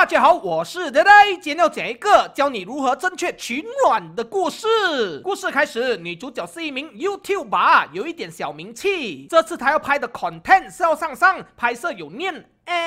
大家好，我是呆呆，今天要讲一个教你如何正确取暖的故事。故事开始，女主角是一名 YouTube 吧，有一点小名气。这次她要拍的 content 是要上上拍摄有念，哎，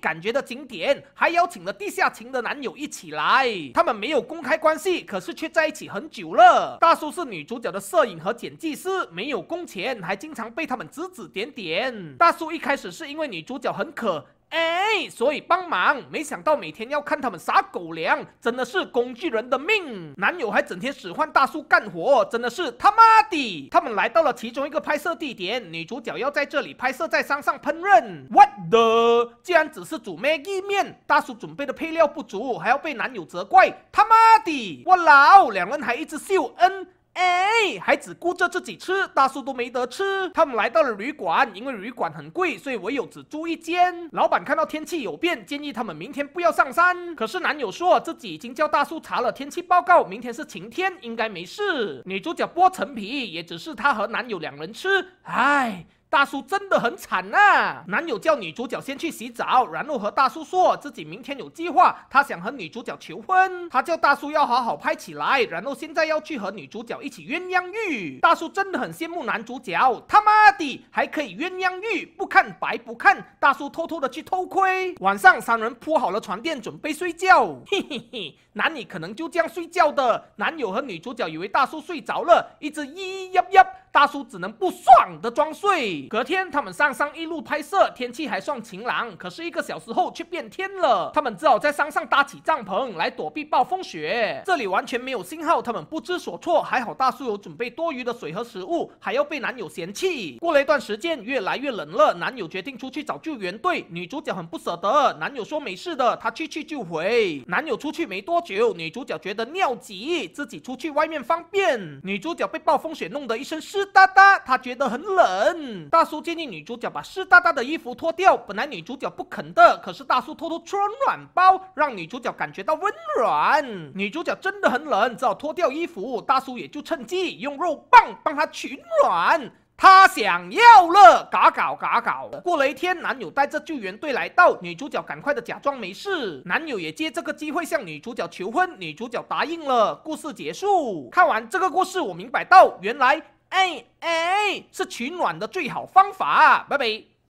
感觉的景点，还邀请了地下情的男友一起来。他们没有公开关系，可是却在一起很久了。大叔是女主角的摄影和剪辑师，没有工钱，还经常被他们指指点点。大叔一开始是因为女主角很渴。哎，所以帮忙，没想到每天要看他们撒狗粮，真的是工具人的命。男友还整天使唤大叔干活，真的是他妈的！他们来到了其中一个拍摄地点，女主角要在这里拍摄在山上烹饪。What the？竟然只是煮面意面，大叔准备的配料不足，还要被男友责怪，他妈的！我老，两人还一直秀恩。哎，还只顾着自己吃，大叔都没得吃。他们来到了旅馆，因为旅馆很贵，所以唯有只租一间。老板看到天气有变，建议他们明天不要上山。可是男友说，自己已经叫大叔查了天气报告，明天是晴天，应该没事。女主角剥橙皮，也只是她和男友两人吃。唉。大叔真的很惨呐！男友叫女主角先去洗澡，然后和大叔说自己明天有计划，他想和女主角求婚。他叫大叔要好好拍起来，然后现在要去和女主角一起鸳鸯浴。大叔真的很羡慕男主角，他妈的还可以鸳鸯浴，不看白不看。大叔偷偷的去偷窥，晚上三人铺好了床垫准备睡觉，嘿嘿嘿，男女可能就这样睡觉的。男友和女主角以为大叔睡着了，一直咿咿呀呀。大叔只能不爽的装睡。隔天，他们上山一路拍摄，天气还算晴朗，可是一个小时后却变天了。他们只好在山上搭起帐篷来躲避暴风雪。这里完全没有信号，他们不知所措。还好大叔有准备多余的水和食物，还要被男友嫌弃。过了一段时间，越来越冷了，男友决定出去找救援队。女主角很不舍得，男友说没事的，他去去就回。男友出去没多久，女主角觉得尿急，自己出去外面方便。女主角被暴风雪弄得一身湿。湿哒哒，他觉得很冷。大叔建议女主角把湿哒哒的衣服脱掉。本来女主角不肯的，可是大叔偷偷穿暖包，让女主角感觉到温暖。女主角真的很冷，只好脱掉衣服。大叔也就趁机用肉棒帮她取暖。她想要了，嘎搞嘎搞。过了一天，男友带着救援队来到，女主角赶快的假装没事。男友也借这个机会向女主角求婚，女主角答应了。故事结束。看完这个故事，我明白到原来。哎哎，是取暖的最好方法，拜拜。